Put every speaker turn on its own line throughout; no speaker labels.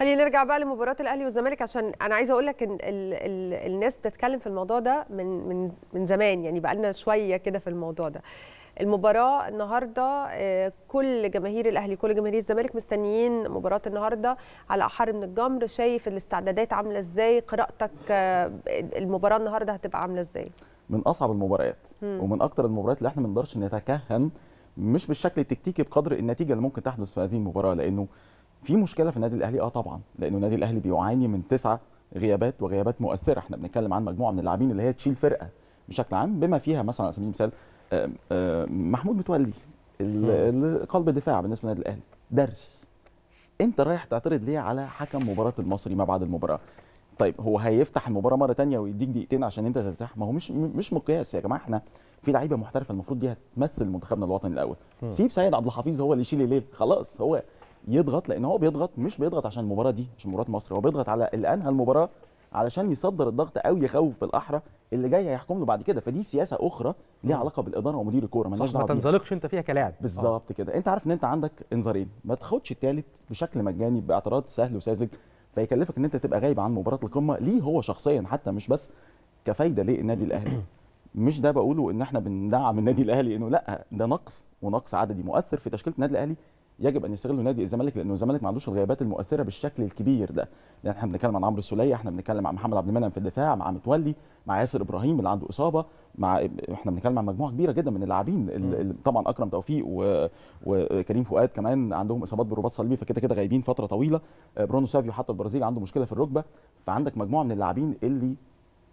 خلينا نرجع بقى لمباراه الاهلي والزمالك عشان انا عايزه اقول لك ان ال ال الناس بتتكلم في الموضوع ده من من من زمان يعني بقى لنا شويه كده في الموضوع ده المباراه النهارده آه، كل جماهير الاهلي كل جماهير الزمالك مستنيين مباراه النهارده على احر من الجمر شايف الاستعدادات عامله ازاي قراءتك آه، المباراه النهارده هتبقى عامله ازاي
من اصعب المباريات ومن اكتر المباريات اللي احنا ما نقدرش نتكهن مش بالشكل التكتيكي بقدر النتيجه اللي ممكن تحدث في هذه المباراه لانه في مشكله في النادي الاهلي اه طبعا لانه النادي الاهلي بيعاني من تسعه غيابات وغيابات مؤثره احنا بنتكلم عن مجموعه من اللاعبين اللي هي تشيل فرقه بشكل عام بما فيها مثلا على سبيل المثال آه، آه، محمود متولي قلب دفاع بالنسبه للنادي الاهلي درس انت رايح تعترض ليه على حكم مباراه المصري ما بعد المباراه طيب هو هيفتح المباراه مره تانية ويديك دقيقتين عشان انت ترتاح ما هو مش مش مقياس يا جماعه احنا في لعيبه محترفه المفروض دي هتمثل منتخبنا الوطني الاول سيب سيد عبد الحفيظ هو اللي يشيل الليل خلاص هو يضغط لان هو بيضغط مش بيضغط عشان المباراه دي عشان مباراه مصر هو بيضغط على اللي انهى المباراه علشان يصدر الضغط او يخوف بالاحرى اللي جاي هيحكم له بعد كده فدي سياسه اخرى ليها علاقه بالاداره ومدير الكوره مالناش دعوه ما تنزلقش انت فيها كلاعب بالظبط آه. كده انت عارف ان انت عندك انذارين ما تاخدش الثالث بشكل مجاني باعتراض سهل وساذج فيكلفك ان انت تبقى غايب عن مباراه القمه ليه هو شخصيا حتى مش بس كفايده للنادي الاهلي مش ده بقوله ان احنا بندعم النادي الاهلي انه لا ده نقص ونقص عددي مؤثر في تشكيله النادي الاهلي يجب ان يستغله نادي الزمالك لانه الزمالك ما عندوش الغيابات المؤثره بالشكل الكبير ده لان يعني احنا بنتكلم عن عمرو السوليه احنا بنتكلم عن محمد عبد المنعم في الدفاع مع متولي مع ياسر ابراهيم اللي عنده اصابه مع احنا بنتكلم عن مجموعه كبيره جدا من اللاعبين طبعا اكرم توفيق و... وكريم فؤاد كمان عندهم اصابات بالرباط صليبي فكده كده غايبين فتره طويله آه، برونو سافيو حتى البرازيل عنده مشكله في الركبه فعندك مجموعه من اللاعبين اللي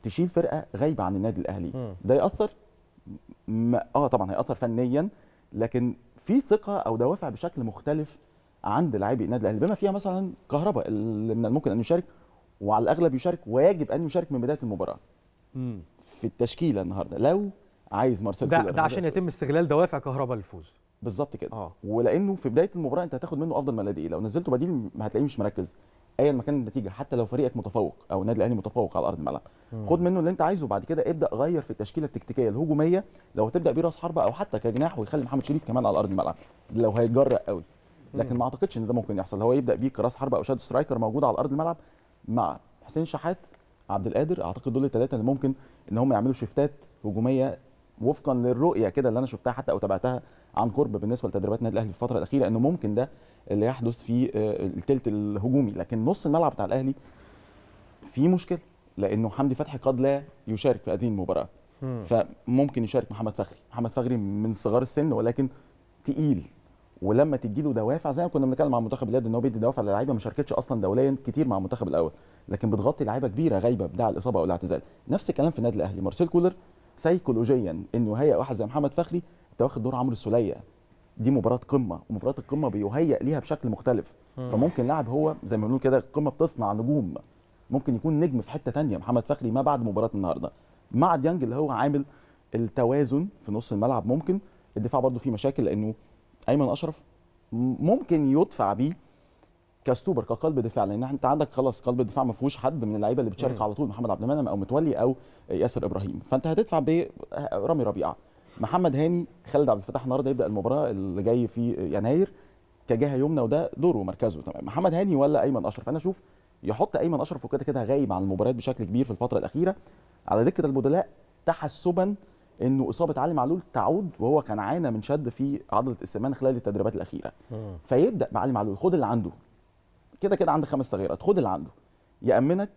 تشيل فرقه غايبه عن النادي الاهلي ده ياثر اه طبعا هياثر فنيا لكن في ثقه او دوافع بشكل مختلف عند لاعبي النادي الاهلي بما فيها مثلا كهربا اللي من الممكن ان يشارك وعلى الاغلب يشارك ويجب ان يشارك من بدايه المباراه مم. في التشكيله النهارده لو عايز مارسيل ده, ده عشان يتم استغلال دوافع كهربا للفوز بالظبط كده آه. ولانه في بدايه المباراه انت هتاخد منه افضل ما لديه لو نزلته بديل هتلاقيه مش مركز ايا ما كان النتيجه حتى لو فريقك متفوق او النادي الاهلي متفوق على ارض الملعب خد منه اللي انت عايزه بعد كده ابدا غير في التشكيله التكتيكيه الهجوميه لو هتبدا بيه راس حربه او حتى كجناح ويخلي محمد شريف كمان على ارض الملعب لو هيتجرأ قوي لكن ما اعتقدش ان ده ممكن يحصل هو يبدا بيه كراس حربه او شادو سترايكر موجود على ارض الملعب مع حسين شحات عبد القادر اعتقد دول الثلاثه اللي ممكن ان هم يعملوا شيفتات هجوميه وفقا للرؤيه كده اللي انا شفتها حتى او تابعتها عن قرب بالنسبه لتدريبات النادي الاهلي في الفتره الاخيره انه ممكن ده اللي يحدث في آه، الثلث الهجومي لكن نص الملعب بتاع الاهلي في مشكله لانه حمدي فتحي قد لا يشارك في هذه المباراه فممكن يشارك محمد فخري محمد فخري من صغار السن ولكن تقيل ولما تدي له دوافع زي ما كنا بنتكلم مع منتخب اليد ان هو بيدي دوافع للعيبه ما شاركتش اصلا دوليا كتير مع المنتخب الاول لكن بتغطي لعيبه كبيره غايبه بدع الاصابه او الاعتزال نفس الكلام في النادي الاهلي مارسيل كولر سيكولوجيا انه يهيئ واحد زي محمد فخري انت واخد دور عمرو السوليه دي مباراه قمه ومباراه القمه بيهيئ ليها بشكل مختلف مم. فممكن لاعب هو زي ما بنقول كده القمه بتصنع نجوم ممكن يكون نجم في حته تانية محمد فخري ما بعد مباراه النهارده مع ديانج اللي هو عامل التوازن في نص الملعب ممكن الدفاع برضه فيه مشاكل لانه ايمن اشرف ممكن يدفع بيه كاستوبر كقلب دفاع لان انت عندك خلاص قلب الدفاع ما فيهوش حد من اللعيبه اللي بتشارك على طول محمد عبد المنعم او متولي او ياسر ابراهيم فانت هتدفع برامي ربيعه محمد هاني خالد عبد الفتاح النهارده يبدا المباراه اللي جاي في يناير كجهه يمنى وده دوره ومركزه تمام محمد هاني ولا ايمن اشرف انا اشوف يحط ايمن اشرف وكده كده غايب عن المباريات بشكل كبير في الفتره الاخيره على دكه البدلاء تحسبا انه اصابه علي معلول تعود وهو كان عانى من شد في عضله السمان خلال التدريبات الاخيره فيبدا علي معلول خد اللي عنده كده كده عندي خمس تغييرات خد اللي عنده يامنك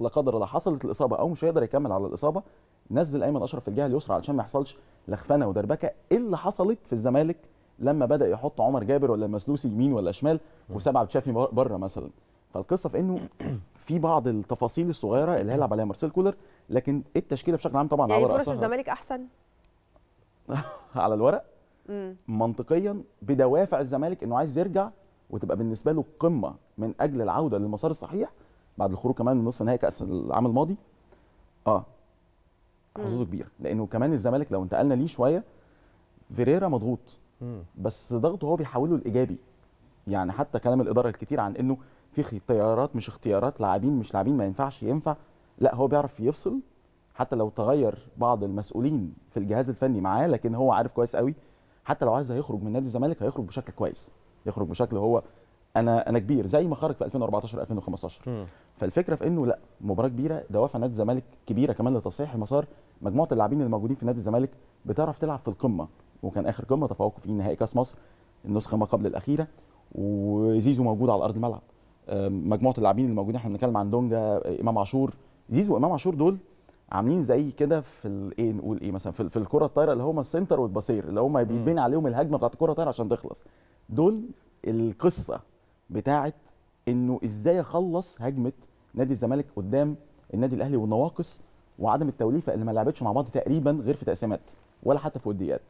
لا قدر الله حصلت الاصابه او مش هيقدر يكمل على الاصابه نزل ايمن اشرف في الجهه اليسرى علشان ما يحصلش لخفنه ودربكه اللي حصلت في الزمالك لما بدا يحط عمر جابر ولا مسلوسي يمين ولا شمال وسبعه بتشافي بره مثلا فالقصه في انه في بعض التفاصيل الصغيره اللي هيلعب عليها مارسيل كولر لكن التشكيله بشكل عام طبعا يعني على فرص الزمالك احسن على الورق منطقيا بدوافع الزمالك انه عايز يرجع وتبقى بالنسبه له قمه من اجل العوده للمسار الصحيح بعد الخروج كمان من نصف نهائي كاس العام الماضي اه حظوظه كبيره لانه كمان الزمالك لو انتقلنا ليه شويه فيريرا مضغوط بس ضغطه هو بيحوله لايجابي يعني حتى كلام الاداره الكتير عن انه في اختيارات مش اختيارات لاعبين مش لاعبين ما ينفعش ينفع لا هو بيعرف يفصل حتى لو تغير بعض المسؤولين في الجهاز الفني معاه لكن هو عارف كويس قوي حتى لو عايز هيخرج من نادي الزمالك هيخرج بشكل كويس يخرج بشكل هو انا انا كبير زي ما خرج في 2014 2015 فالفكره في انه لا مباراه كبيره دوافع نادي الزمالك كبيره كمان لتصحيح المسار مجموعه اللاعبين اللي موجودين في نادي الزمالك بتعرف تلعب في القمه وكان اخر قمه تفوقوا فيه نهائي كاس مصر النسخه ما قبل الاخيره وزيزو موجود على ارض الملعب مجموعه اللاعبين الموجودين احنا بنتكلم عن دونجا امام عاشور زيزو وامام عاشور دول عاملين زي كده في الايه نقول ايه مثلا في, في الكره الطايره اللي هم السنتر والباصير اللي هم بيتبني عليهم الهجمه بتاعت الكره الطايره عشان تخلص دول القصه بتاعت انه ازاي اخلص هجمه نادي الزمالك قدام النادي الاهلي والنواقص وعدم التوليفه اللي ما لعبتش مع بعض تقريبا غير في تقسيمات ولا حتى في وديات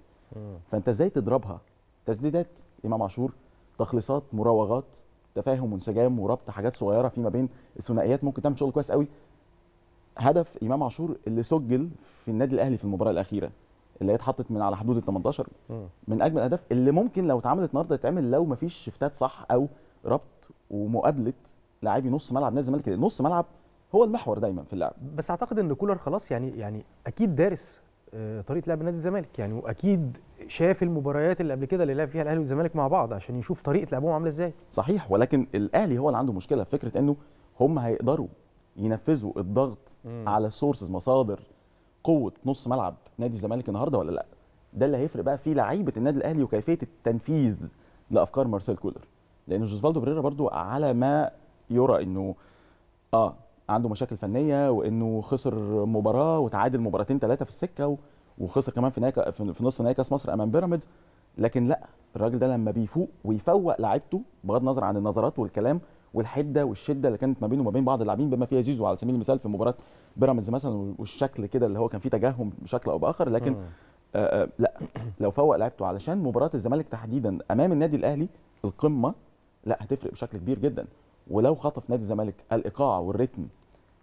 فانت ازاي تضربها تسديدات امام عاشور تخليصات مراوغات تفاهم وانسجام وربط حاجات صغيره فيما بين الثنائيات ممكن تعمل شغل كويس قوي هدف امام عاشور اللي سجل في النادي الاهلي في المباراه الاخيره اللي هي اتحطت من على حدود ال 18 من اجمل الاهداف اللي ممكن لو اتعملت النهارده تتعمل لو ما فيش شفتات صح او ربط ومقابله لاعبي نص ملعب نادي الزمالك نص ملعب هو المحور دايما في اللعب بس اعتقد ان كولر خلاص يعني يعني اكيد دارس آه، طريقه لعب نادي الزمالك يعني واكيد شاف المباريات اللي قبل كده اللي لعب فيها الاهلي والزمالك مع بعض عشان يشوف طريقه لعبهم عامله ازاي صحيح ولكن الاهلي هو اللي عنده مشكله في فكره انه هم هيقدروا ينفذوا الضغط مم. على سورسز مصادر قوه نص ملعب نادي الزمالك النهارده ولا لا ده اللي هيفرق بقى في لعيبه النادي الاهلي وكيفيه التنفيذ لافكار مارسيل كولر لان جوزفالدو بريرا برضو على ما يرى انه اه عنده مشاكل فنيه وانه خسر مباراه وتعادل مباراتين ثلاثه في السكه وخسر كمان في نهايه في نصف نهائي كاس مصر امام بيراميدز لكن لا الراجل ده لما بيفوق ويفوق لعيبته بغض النظر عن النظرات والكلام والحده والشده اللي كانت ما بينه وما بين بعض اللاعبين بما فيها زيزو على سبيل المثال في مباراه بيراميدز مثلا والشكل كده اللي هو كان فيه تجهم بشكل او باخر لكن آه، آه، لا لو فوق لعبته علشان مباراه الزمالك تحديدا امام النادي الاهلي القمه لا هتفرق بشكل كبير جدا ولو خطف نادي الزمالك الايقاع والريتم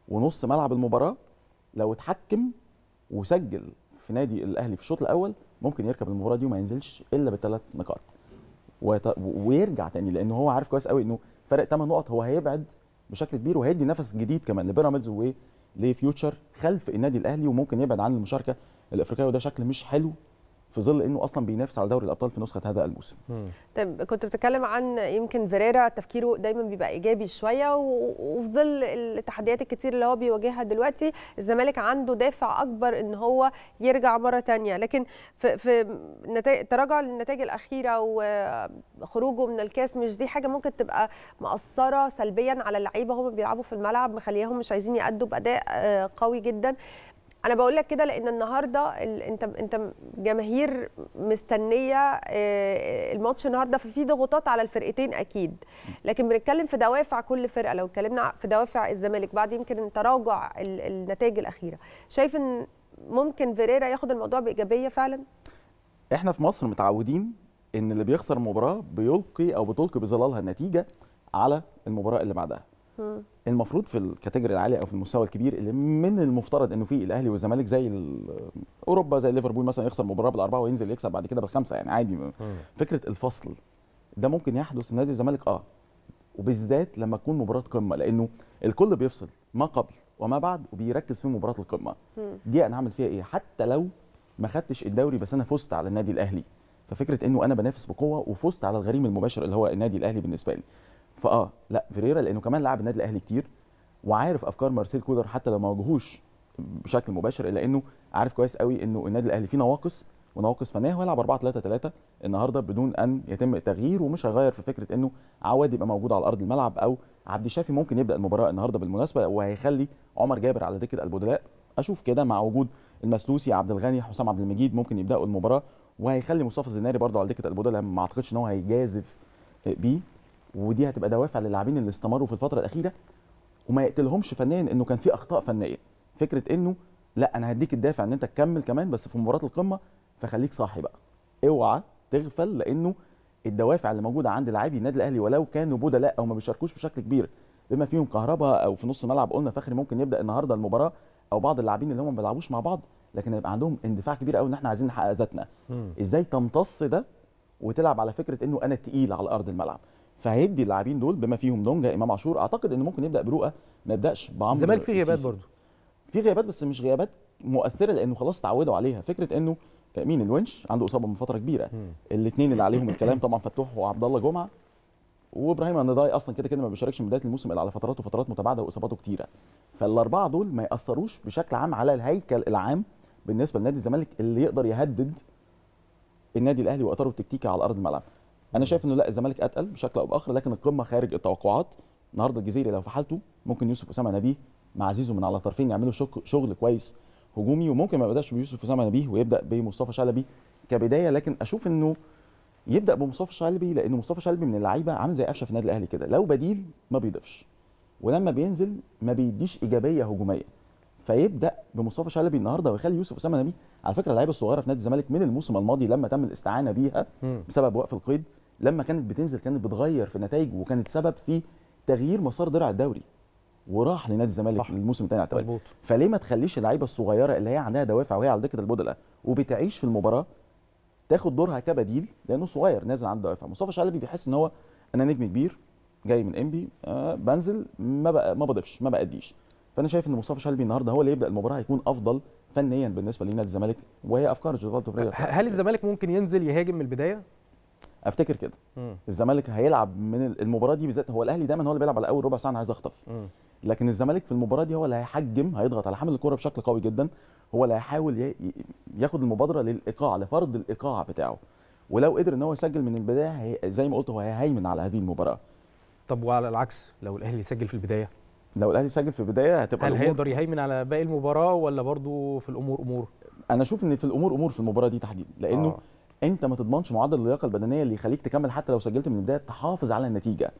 ونص ملعب المباراه لو اتحكم وسجل في نادي الاهلي في الشوط الاول ممكن يركب المباراه دي وما ينزلش الا بثلاث نقاط ويرجع تاني لان هو عارف كويس قوي انه فرق 8 نقط هو هيبعد بشكل كبير وهيدي نفس جديد كمان لبيراميدز و لفيوتشر خلف النادي الاهلي وممكن يبعد عن المشاركه الافريقيه وده شكل مش حلو في ظل انه اصلا بينافس على دوري الابطال في نسخه هذا الموسم.
طيب كنت بتتكلم عن يمكن فيريرا تفكيره دايما بيبقى ايجابي شويه وفي ظل التحديات الكتير اللي هو بيواجهها دلوقتي الزمالك عنده دافع اكبر ان هو يرجع مره ثانيه لكن في في نتائج تراجع النتائج الاخيره وخروجه من الكاس مش دي حاجه ممكن تبقى مأثره سلبيا على اللعيبه هم بيلعبوا في الملعب مخلياهم مش عايزين يأدوا باداء آه، قوي جدا انا بقول لك كده لان النهارده ال... انت انت جماهير مستنيه آه، الماتش النهارده ففي ضغوطات على الفرقتين اكيد لكن بنتكلم في دوافع كل فرقه لو اتكلمنا في دوافع الزمالك بعد يمكن تراجع ال... النتائج الاخيره شايف ان ممكن فيريرا ياخد الموضوع بايجابيه فعلا
احنا في مصر متعودين ان اللي بيخسر مباراه بيلقي او بتلقي بظلالها النتيجه على المباراه اللي بعدها المفروض في الكاتيجوري العاليه او في المستوى الكبير اللي من المفترض انه فيه الاهلي والزمالك زي اوروبا زي ليفربول مثلا يخسر مباراه بالاربعه وينزل يكسب بعد كده بالخمسه يعني عادي م. فكره الفصل ده ممكن يحدث نادي الزمالك اه وبالذات لما تكون مباراه قمه لانه الكل بيفصل ما قبل وما بعد وبيركز في مباراه القمه دي انا هعمل فيها ايه حتى لو ما خدتش الدوري بس انا فزت على النادي الاهلي ففكره انه انا بنافس بقوه وفزت على الغريم المباشر اللي هو النادي الاهلي بالنسبه لي فاه لا فيريرا لانه كمان لعب النادي الاهلي كتير وعارف افكار مارسيل كولر حتى لو ما واجهوش بشكل مباشر الا انه عارف كويس قوي انه النادي الاهلي فيه نواقص ونواقص فنيه ويلعب 4 3 3 النهارده بدون ان يتم التغيير ومش هيغير في فكره انه عواد يبقى موجود على ارض الملعب او عبد الشافي ممكن يبدا المباراه النهارده بالمناسبه وهيخلي عمر جابر على دكه البدلاء اشوف كده مع وجود المسلوسي عبد الغني حسام عبد المجيد ممكن يبداوا المباراه وهيخلي مصطفى الزناري برده على دكه البدلاء ما اعتقدش ان هو هيجازف بيه ودي هتبقى دوافع للاعبين اللي استمروا في الفتره الاخيره وما يقتلهمش فنيا انه كان في اخطاء فنيه فكره انه لا انا هديك الدافع ان انت تكمل كمان بس في مباراه القمه فخليك صاحي بقى اوعى تغفل لانه الدوافع اللي موجوده عند لاعبي النادي الاهلي ولو كانوا بدلاء او ما بيشاركوش بشكل كبير بما فيهم كهربا او في نص ملعب قلنا فخري ممكن يبدا النهارده المباراه او بعض اللاعبين اللي هم ما بيلعبوش مع بعض لكن هيبقى عندهم اندفاع كبير قوي ان احنا عايزين نحقق ذاتنا ازاي تمتص ده وتلعب على فكره انه انا تقيل على ارض الملعب فهيدي اللاعبين دول بما فيهم دونجا امام عاشور اعتقد انه ممكن يبدا برؤى ما يبداش بعمر الزمالك في غيابات برضه في غيابات بس مش غيابات مؤثره لانه خلاص اتعودوا عليها فكره انه مين الونش عنده اصابه من فتره كبيره الاثنين اللي عليهم الكلام طبعا فتوح وعبد الله جمعه وابراهيم النضاي اصلا كده كده ما بيشاركش من بدايه الموسم الا على فترات وفترات متباعده واصاباته كتيره فالاربعه دول ما ياثروش بشكل عام على الهيكل العام بالنسبه لنادي الزمالك اللي يقدر يهدد النادي الاهلي واطاره التكتيكي على ارض الملعب انا شايف انه لا الزمالك اتقل بشكل او باخر لكن القمه خارج التوقعات النهارده الجزيره لو في حالته ممكن يوسف اسامه نبيه مع زيزو من على طرفين يعملوا شغل كويس هجومي وممكن ما يبداش بيوسف اسامه نبيه ويبدا بمصطفى شلبي كبدايه لكن اشوف انه يبدا بمصطفى شلبي لان مصطفى شلبي من اللعيبه عامل زي قفشه في النادي الاهلي كده لو بديل ما بيضيفش ولما بينزل ما بيديش ايجابيه هجوميه فيبدا بمصطفى شلبي النهارده ويخلي يوسف اسامه نبيه على فكره اللعيبه الصغيره في نادي الزمالك من الموسم الماضي لما تم الاستعانه بيها بسبب وقف القيد لما كانت بتنزل كانت بتغير في النتائج وكانت سبب في تغيير مسار درع الدوري وراح لنادي الزمالك الموسم الثاني على فليه ما تخليش اللعيبه الصغيره اللي هي عندها دوافع وهي على دكه البدلاء وبتعيش في المباراه تاخد دورها كبديل لانه صغير نازل عنده دوافع مصطفى شلبي بيحس ان هو انا نجم كبير جاي من انبي آه بنزل ما بقى ما بضيفش ما باديش فانا شايف ان مصطفى شلبي النهارده هو اللي يبدا المباراه هيكون افضل فنيا بالنسبه لنادي الزمالك وهي افكار جيرالدو فريرا هل الزمالك ممكن ينزل يهاجم من البدايه افتكر كده الزمالك هيلعب من المباراه دي بالذات هو الاهلي دايما هو اللي بيلعب على اول ربع ساعه انا عايز اخطف لكن الزمالك في المباراه دي هو اللي هيحجم هيضغط على حامل الكره بشكل قوي جدا هو اللي هيحاول ياخد المبادره للايقاع لفرض الايقاع بتاعه ولو قدر ان هو يسجل من البدايه زي ما قلت هو هيهيمن على هذه المباراه طب وعلى العكس لو الاهلي سجل في البدايه لو الاهلي سجل في البدايه هتبقى هل هيقدر يهيمن على باقي المباراه ولا برضو في الامور امور انا اشوف ان في الامور امور في المباراه دي تحديدا لانه آه. انت ما تضمنش معدل اللياقه البدنيه اللي يخليك تكمل حتى لو سجلت من البدايه تحافظ على النتيجه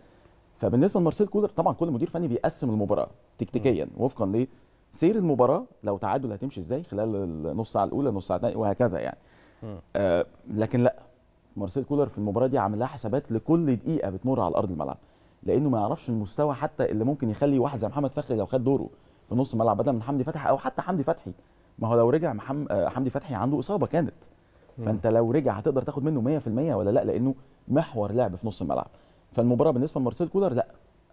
فبالنسبه لمارسيل كولر طبعا كل مدير فني بيقسم المباراه تكتيكيا وفقا لسير المباراه لو تعادل هتمشي ازاي خلال النص ساعه الاولى نص ساعه الثانيه وهكذا يعني آه لكن لا مارسيل كولر في المباراه دي عامل لها حسابات لكل دقيقه بتمر على ارض الملعب لانه ما يعرفش المستوى حتى اللي ممكن يخلي واحد زي محمد فخري لو خد دوره في نص الملعب بدل من حمدي فتحي او حتى حمدي فتحي ما هو لو رجع محمد آه، حمدي فتحي عنده اصابه كانت فانت لو رجع هتقدر تاخد منه 100% ولا لا لانه محور لعب في نص الملعب فالمباراه بالنسبه لمارسيل كولر لا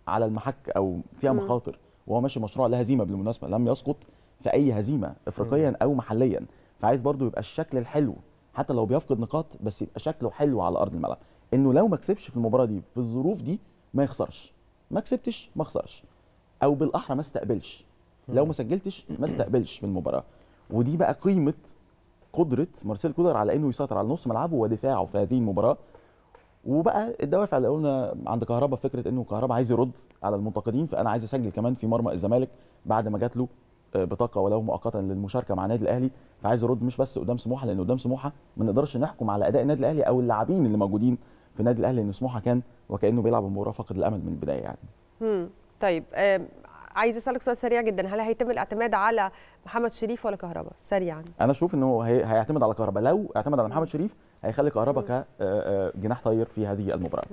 على المحك او فيها مخاطر وهو ماشي مشروع لا هزيمه بالمناسبه لم يسقط في اي هزيمه افريقيا او محليا فعايز برضو يبقى الشكل الحلو حتى لو بيفقد نقاط بس يبقى شكله حلو على ارض الملعب انه لو ما كسبش في المباراه دي في الظروف دي ما يخسرش ما كسبتش ما خسرش او بالاحرى ما استقبلش لو ما سجلتش ما استقبلش في المباراه ودي بقى قيمه قدره مارسيل كولر على انه يسيطر على نص ملعبه ودفاعه في هذه المباراه وبقى الدوافع اللي قلنا عند كهربا فكره انه كهربا عايز يرد على المنتقدين فانا عايز اسجل كمان في مرمى الزمالك بعد ما جات له آه، بطاقه ولو مؤقتا للمشاركه مع النادي الاهلي فعايز أرد مش بس قدام سموحه لان قدام سموحه ما نقدرش نحكم على اداء النادي الاهلي او اللاعبين اللي موجودين في النادي الاهلي ان سموحه كان وكانه بيلعب مباراه فاقد الامل من البدايه يعني.
طيب عايز اسالك سؤال سريع جدا هل هيتم الاعتماد على محمد شريف ولا كهربا سريعا
انا اشوف ان هو هي... هيعتمد على كهربا لو اعتمد على محمد شريف هيخلي كهربا كجناح آه، آه، طاير في هذه المباراه